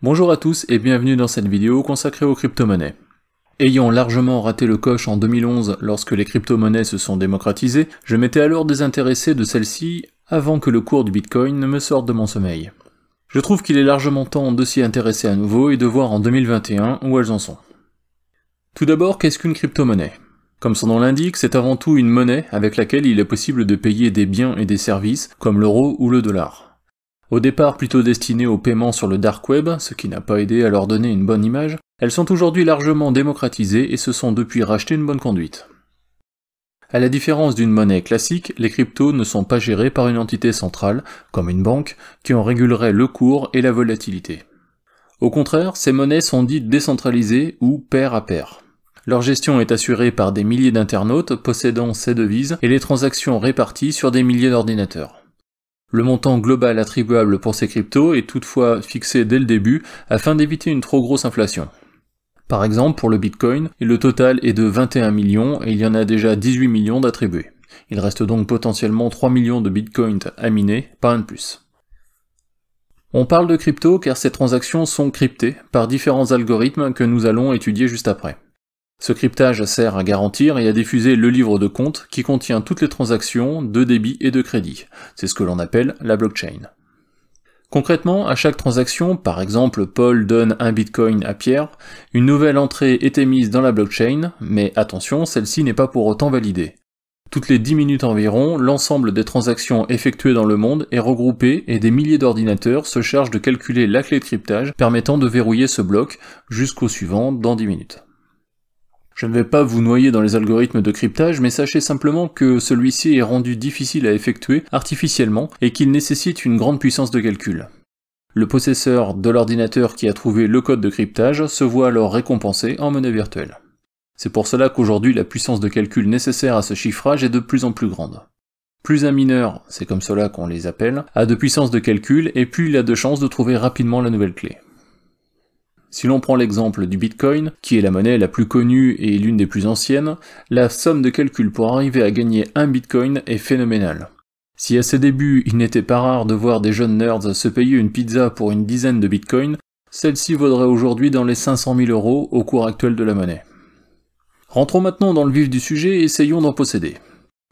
Bonjour à tous et bienvenue dans cette vidéo consacrée aux crypto-monnaies. Ayant largement raté le coche en 2011 lorsque les crypto-monnaies se sont démocratisées, je m'étais alors désintéressé de celles-ci avant que le cours du Bitcoin ne me sorte de mon sommeil. Je trouve qu'il est largement temps de s'y intéresser à nouveau et de voir en 2021 où elles en sont. Tout d'abord, qu'est-ce qu'une crypto-monnaie comme son nom l'indique, c'est avant tout une monnaie avec laquelle il est possible de payer des biens et des services, comme l'euro ou le dollar. Au départ plutôt destinées au paiement sur le dark web, ce qui n'a pas aidé à leur donner une bonne image, elles sont aujourd'hui largement démocratisées et se sont depuis rachetées une bonne conduite. À la différence d'une monnaie classique, les cryptos ne sont pas gérés par une entité centrale, comme une banque, qui en régulerait le cours et la volatilité. Au contraire, ces monnaies sont dites décentralisées ou pair à pair. Leur gestion est assurée par des milliers d'internautes possédant ces devises et les transactions réparties sur des milliers d'ordinateurs. Le montant global attribuable pour ces cryptos est toutefois fixé dès le début afin d'éviter une trop grosse inflation. Par exemple, pour le Bitcoin, le total est de 21 millions et il y en a déjà 18 millions d'attribués. Il reste donc potentiellement 3 millions de Bitcoins à miner, pas un de plus. On parle de crypto car ces transactions sont cryptées par différents algorithmes que nous allons étudier juste après. Ce cryptage sert à garantir et à diffuser le livre de compte qui contient toutes les transactions de débit et de crédit. C'est ce que l'on appelle la blockchain. Concrètement, à chaque transaction, par exemple Paul donne un bitcoin à Pierre, une nouvelle entrée est émise dans la blockchain, mais attention, celle-ci n'est pas pour autant validée. Toutes les 10 minutes environ, l'ensemble des transactions effectuées dans le monde est regroupé et des milliers d'ordinateurs se chargent de calculer la clé de cryptage permettant de verrouiller ce bloc jusqu'au suivant dans 10 minutes. Je ne vais pas vous noyer dans les algorithmes de cryptage, mais sachez simplement que celui-ci est rendu difficile à effectuer artificiellement et qu'il nécessite une grande puissance de calcul. Le possesseur de l'ordinateur qui a trouvé le code de cryptage se voit alors récompensé en monnaie virtuelle. C'est pour cela qu'aujourd'hui la puissance de calcul nécessaire à ce chiffrage est de plus en plus grande. Plus un mineur, c'est comme cela qu'on les appelle, a de puissance de calcul et plus il a de chances de trouver rapidement la nouvelle clé. Si l'on prend l'exemple du Bitcoin, qui est la monnaie la plus connue et l'une des plus anciennes, la somme de calcul pour arriver à gagner un Bitcoin est phénoménale. Si à ses débuts il n'était pas rare de voir des jeunes nerds se payer une pizza pour une dizaine de bitcoins, celle-ci vaudrait aujourd'hui dans les 500 000 euros au cours actuel de la monnaie. Rentrons maintenant dans le vif du sujet et essayons d'en posséder.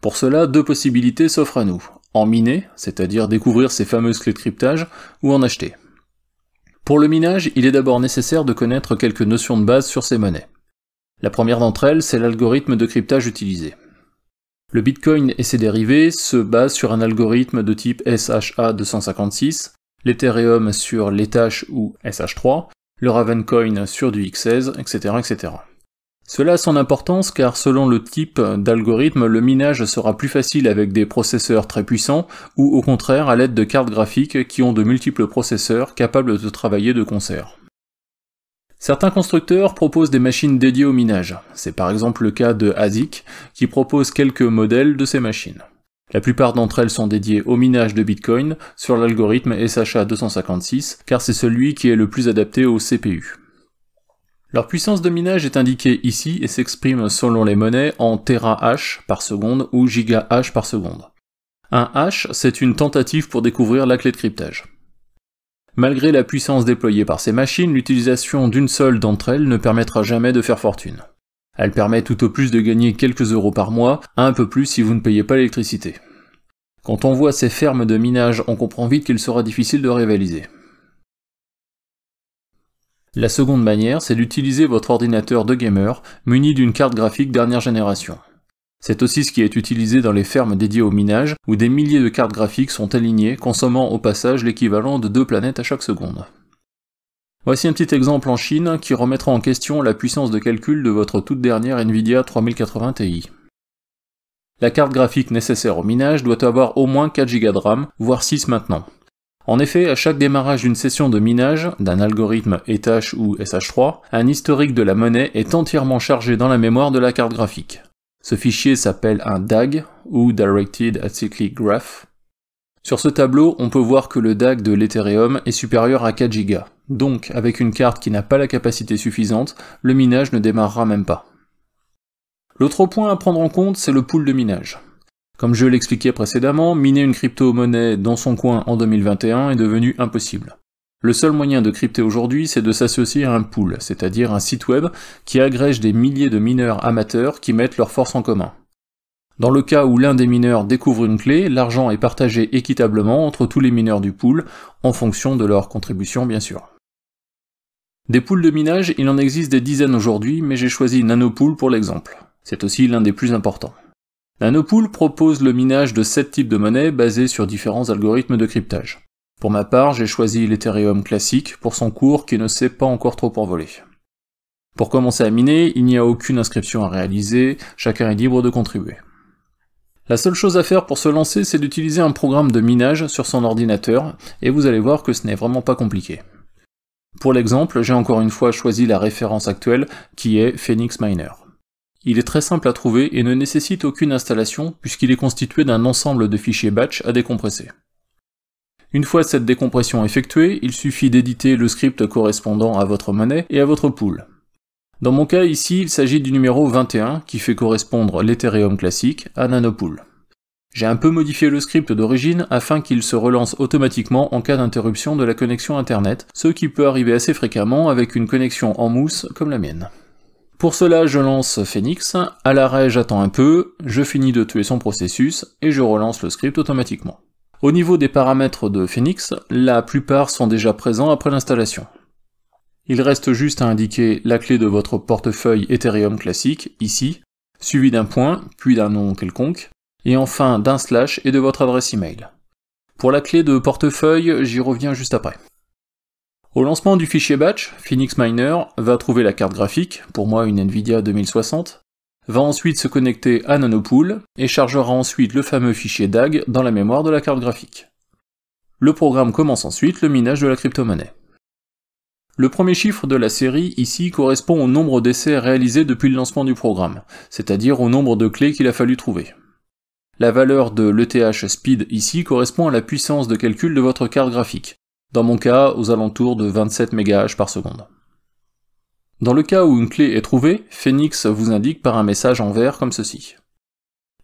Pour cela, deux possibilités s'offrent à nous, en miner, c'est-à-dire découvrir ces fameuses clés de cryptage, ou en acheter. Pour le minage, il est d'abord nécessaire de connaître quelques notions de base sur ces monnaies. La première d'entre elles, c'est l'algorithme de cryptage utilisé. Le Bitcoin et ses dérivés se basent sur un algorithme de type SHA-256, l'Ethereum sur l'ETH ou SH3, le Ravencoin sur du X16, etc. etc. Cela a son importance car selon le type d'algorithme, le minage sera plus facile avec des processeurs très puissants ou au contraire à l'aide de cartes graphiques qui ont de multiples processeurs capables de travailler de concert. Certains constructeurs proposent des machines dédiées au minage. C'est par exemple le cas de ASIC qui propose quelques modèles de ces machines. La plupart d'entre elles sont dédiées au minage de Bitcoin sur l'algorithme SHA-256 car c'est celui qui est le plus adapté au CPU. Leur puissance de minage est indiquée ici et s'exprime selon les monnaies en TeraH par seconde ou GigaH par seconde. Un H, c'est une tentative pour découvrir la clé de cryptage. Malgré la puissance déployée par ces machines, l'utilisation d'une seule d'entre elles ne permettra jamais de faire fortune. Elle permet tout au plus de gagner quelques euros par mois, un peu plus si vous ne payez pas l'électricité. Quand on voit ces fermes de minage, on comprend vite qu'il sera difficile de rivaliser. La seconde manière, c'est d'utiliser votre ordinateur de gamer muni d'une carte graphique dernière génération. C'est aussi ce qui est utilisé dans les fermes dédiées au minage, où des milliers de cartes graphiques sont alignées, consommant au passage l'équivalent de deux planètes à chaque seconde. Voici un petit exemple en Chine qui remettra en question la puissance de calcul de votre toute dernière Nvidia 3080 Ti. La carte graphique nécessaire au minage doit avoir au moins 4 Go de RAM, voire 6 maintenant. En effet, à chaque démarrage d'une session de minage, d'un algorithme ETH ou SH3, un historique de la monnaie est entièrement chargé dans la mémoire de la carte graphique. Ce fichier s'appelle un DAG ou Directed Acyclic Graph. Sur ce tableau, on peut voir que le DAG de l'Ethereum est supérieur à 4 Go. Donc, avec une carte qui n'a pas la capacité suffisante, le minage ne démarrera même pas. L'autre point à prendre en compte, c'est le pool de minage. Comme je l'expliquais précédemment, miner une crypto-monnaie dans son coin en 2021 est devenu impossible. Le seul moyen de crypter aujourd'hui, c'est de s'associer à un pool, c'est-à-dire un site web qui agrège des milliers de mineurs amateurs qui mettent leurs forces en commun. Dans le cas où l'un des mineurs découvre une clé, l'argent est partagé équitablement entre tous les mineurs du pool, en fonction de leur contribution bien sûr. Des pools de minage, il en existe des dizaines aujourd'hui, mais j'ai choisi Nanopool pour l'exemple. C'est aussi l'un des plus importants. Nanopool propose le minage de 7 types de monnaies basés sur différents algorithmes de cryptage. Pour ma part, j'ai choisi l'Ethereum classique pour son cours qui ne s'est pas encore trop envolé. Pour commencer à miner, il n'y a aucune inscription à réaliser, chacun est libre de contribuer. La seule chose à faire pour se lancer, c'est d'utiliser un programme de minage sur son ordinateur, et vous allez voir que ce n'est vraiment pas compliqué. Pour l'exemple, j'ai encore une fois choisi la référence actuelle qui est Phoenix Miner. Il est très simple à trouver et ne nécessite aucune installation puisqu'il est constitué d'un ensemble de fichiers batch à décompresser. Une fois cette décompression effectuée, il suffit d'éditer le script correspondant à votre monnaie et à votre pool. Dans mon cas ici, il s'agit du numéro 21 qui fait correspondre l'Ethereum classique à Nanopool. J'ai un peu modifié le script d'origine afin qu'il se relance automatiquement en cas d'interruption de la connexion internet, ce qui peut arriver assez fréquemment avec une connexion en mousse comme la mienne. Pour cela, je lance Phoenix, à l'arrêt j'attends un peu, je finis de tuer son processus, et je relance le script automatiquement. Au niveau des paramètres de Phoenix, la plupart sont déjà présents après l'installation. Il reste juste à indiquer la clé de votre portefeuille Ethereum classique, ici, suivi d'un point, puis d'un nom quelconque, et enfin d'un slash et de votre adresse email. Pour la clé de portefeuille, j'y reviens juste après. Au lancement du fichier batch, Phoenix Miner va trouver la carte graphique, pour moi une Nvidia 2060, va ensuite se connecter à Nanopool et chargera ensuite le fameux fichier DAG dans la mémoire de la carte graphique. Le programme commence ensuite le minage de la crypto-monnaie. Le premier chiffre de la série ici correspond au nombre d'essais réalisés depuis le lancement du programme, c'est-à-dire au nombre de clés qu'il a fallu trouver. La valeur de l'ETH Speed ici correspond à la puissance de calcul de votre carte graphique, dans mon cas aux alentours de 27 MHz par seconde. Dans le cas où une clé est trouvée, Phoenix vous indique par un message en vert comme ceci.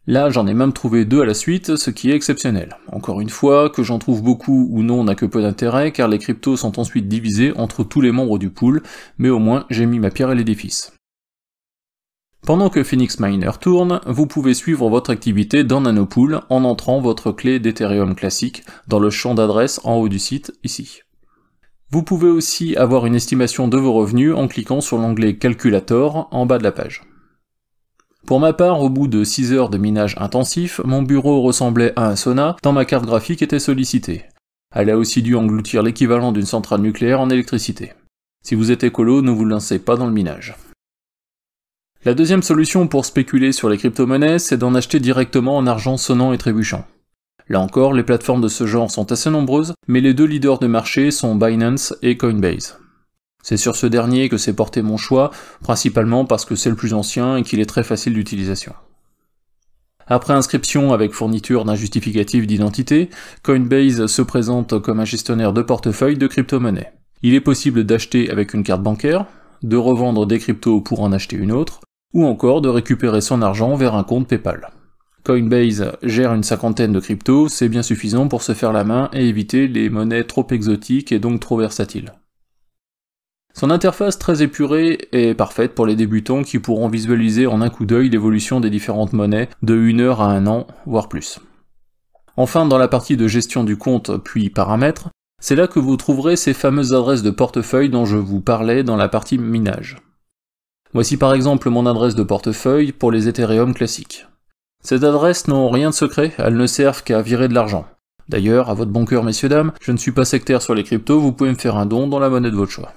Là, j'en ai même trouvé deux à la suite, ce qui est exceptionnel. Encore une fois, que j'en trouve beaucoup ou non n'a que peu d'intérêt, car les cryptos sont ensuite divisés entre tous les membres du pool, mais au moins j'ai mis ma pierre à l'édifice. Pendant que Phoenix Miner tourne, vous pouvez suivre votre activité dans Nanopool en entrant votre clé d'Ethereum classique dans le champ d'adresse en haut du site ici. Vous pouvez aussi avoir une estimation de vos revenus en cliquant sur l'onglet Calculator en bas de la page. Pour ma part, au bout de 6 heures de minage intensif, mon bureau ressemblait à un sauna tant ma carte graphique était sollicitée. Elle a aussi dû engloutir l'équivalent d'une centrale nucléaire en électricité. Si vous êtes écolo, ne vous lancez pas dans le minage. La deuxième solution pour spéculer sur les crypto-monnaies, c'est d'en acheter directement en argent sonnant et trébuchant. Là encore, les plateformes de ce genre sont assez nombreuses, mais les deux leaders de marché sont Binance et Coinbase. C'est sur ce dernier que s'est porté mon choix, principalement parce que c'est le plus ancien et qu'il est très facile d'utilisation. Après inscription avec fourniture d'un justificatif d'identité, Coinbase se présente comme un gestionnaire de portefeuille de crypto-monnaies. Il est possible d'acheter avec une carte bancaire, de revendre des cryptos pour en acheter une autre, ou encore de récupérer son argent vers un compte PayPal. Coinbase gère une cinquantaine de cryptos, c'est bien suffisant pour se faire la main et éviter les monnaies trop exotiques et donc trop versatiles. Son interface très épurée est parfaite pour les débutants qui pourront visualiser en un coup d'œil l'évolution des différentes monnaies de 1 heure à 1 an, voire plus. Enfin, dans la partie de gestion du compte puis paramètres, c'est là que vous trouverez ces fameuses adresses de portefeuille dont je vous parlais dans la partie minage. Voici par exemple mon adresse de portefeuille pour les Ethereum classiques. Ces adresses n'ont rien de secret, elles ne servent qu'à virer de l'argent. D'ailleurs, à votre bon cœur messieurs dames, je ne suis pas sectaire sur les cryptos, vous pouvez me faire un don dans la monnaie de votre choix.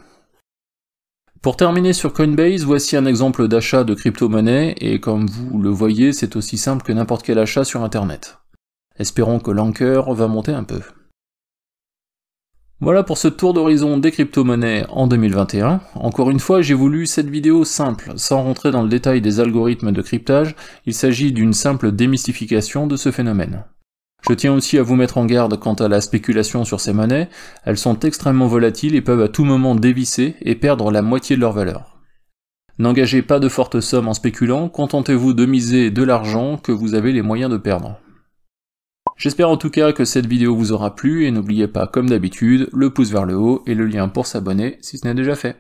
Pour terminer sur Coinbase, voici un exemple d'achat de crypto-monnaie, et comme vous le voyez, c'est aussi simple que n'importe quel achat sur internet. Espérons que l'anker va monter un peu. Voilà pour ce tour d'horizon des crypto-monnaies en 2021. Encore une fois, j'ai voulu cette vidéo simple, sans rentrer dans le détail des algorithmes de cryptage, il s'agit d'une simple démystification de ce phénomène. Je tiens aussi à vous mettre en garde quant à la spéculation sur ces monnaies, elles sont extrêmement volatiles et peuvent à tout moment dévisser et perdre la moitié de leur valeur. N'engagez pas de fortes sommes en spéculant, contentez-vous de miser de l'argent que vous avez les moyens de perdre. J'espère en tout cas que cette vidéo vous aura plu et n'oubliez pas comme d'habitude le pouce vers le haut et le lien pour s'abonner si ce n'est déjà fait.